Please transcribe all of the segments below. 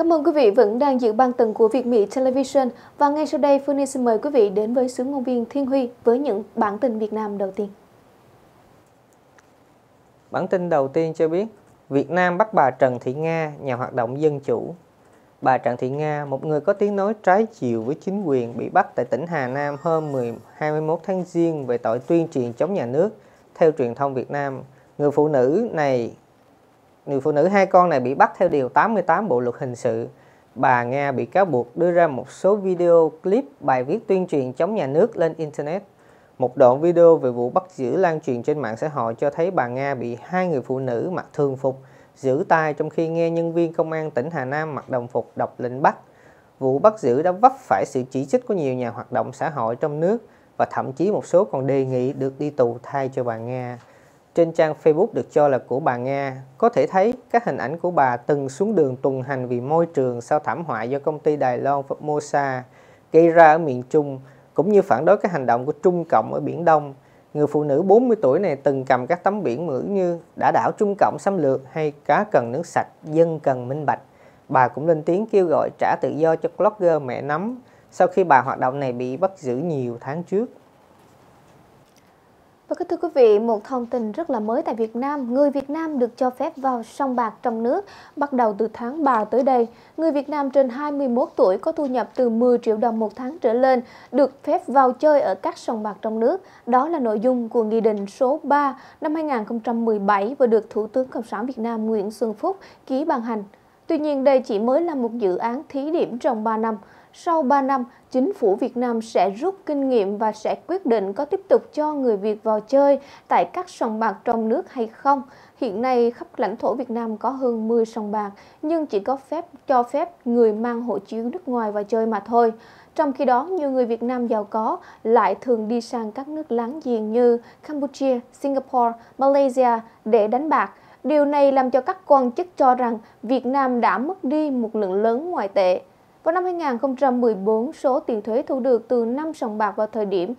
Cảm ơn quý vị vẫn đang giữ ban tầng của Việt Mỹ Television và ngay sau đây Phương xin mời quý vị đến với sứ ngôn viên Thiên Huy với những bản tin Việt Nam đầu tiên. Bản tin đầu tiên cho biết Việt Nam bắt bà Trần Thị Nga, nhà hoạt động dân chủ. Bà Trần Thị Nga, một người có tiếng nói trái chiều với chính quyền, bị bắt tại tỉnh Hà Nam hôm 10, 21 tháng Giêng về tội tuyên truyền chống nhà nước. Theo truyền thông Việt Nam, người phụ nữ này người phụ nữ hai con này bị bắt theo Điều 88 Bộ Luật Hình sự. Bà Nga bị cáo buộc đưa ra một số video clip bài viết tuyên truyền chống nhà nước lên Internet. Một đoạn video về vụ bắt giữ lan truyền trên mạng xã hội cho thấy bà Nga bị hai người phụ nữ mặc thường phục giữ tay trong khi nghe nhân viên công an tỉnh Hà Nam mặc đồng phục đọc lệnh bắt. Vụ bắt giữ đã vấp phải sự chỉ trích của nhiều nhà hoạt động xã hội trong nước và thậm chí một số còn đề nghị được đi tù thay cho bà Nga trên trang Facebook được cho là của bà Nga. Có thể thấy các hình ảnh của bà từng xuống đường tuần hành vì môi trường sau thảm họa do công ty Đài Loan Formosa gây ra ở miền Trung, cũng như phản đối các hành động của Trung Cộng ở Biển Đông. Người phụ nữ 40 tuổi này từng cầm các tấm biển ngữ như đã đảo Trung Cộng xâm lược hay cá cần nước sạch, dân cần minh bạch. Bà cũng lên tiếng kêu gọi trả tự do cho blogger mẹ nắm sau khi bà hoạt động này bị bắt giữ nhiều tháng trước. Kính vâng, thưa quý vị, một thông tin rất là mới tại Việt Nam. Người Việt Nam được cho phép vào sông bạc trong nước bắt đầu từ tháng 3 tới đây. Người Việt Nam trên 21 tuổi có thu nhập từ 10 triệu đồng một tháng trở lên được phép vào chơi ở các sông bạc trong nước. Đó là nội dung của Nghị định số 3 năm 2017 vừa được Thủ tướng Cộng sản Việt Nam Nguyễn Xuân Phúc ký ban hành. Tuy nhiên, đây chỉ mới là một dự án thí điểm trong 3 năm sau 3 năm, chính phủ Việt Nam sẽ rút kinh nghiệm và sẽ quyết định có tiếp tục cho người Việt vào chơi tại các sòng bạc trong nước hay không. Hiện nay, khắp lãnh thổ Việt Nam có hơn 10 sòng bạc, nhưng chỉ có phép cho phép người mang hộ chiếu nước ngoài vào chơi mà thôi. Trong khi đó, nhiều người Việt Nam giàu có lại thường đi sang các nước láng giềng như Campuchia, Singapore, Malaysia để đánh bạc. Điều này làm cho các quan chức cho rằng Việt Nam đã mất đi một lượng lớn ngoại tệ. Vào năm 2014, số tiền thuế thu được từ 5 sòng bạc vào thời điểm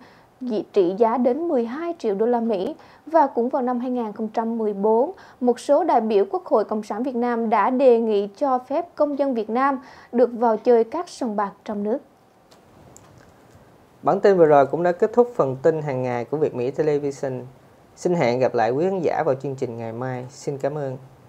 trị giá đến 12 triệu đô la Mỹ và cũng vào năm 2014, một số đại biểu Quốc hội Cộng sản Việt Nam đã đề nghị cho phép công dân Việt Nam được vào chơi các sòng bạc trong nước. Bản tin vừa rồi cũng đã kết thúc phần tin hàng ngày của Việt Mỹ Television. Xin hẹn gặp lại quý khán giả vào chương trình ngày mai. Xin cảm ơn.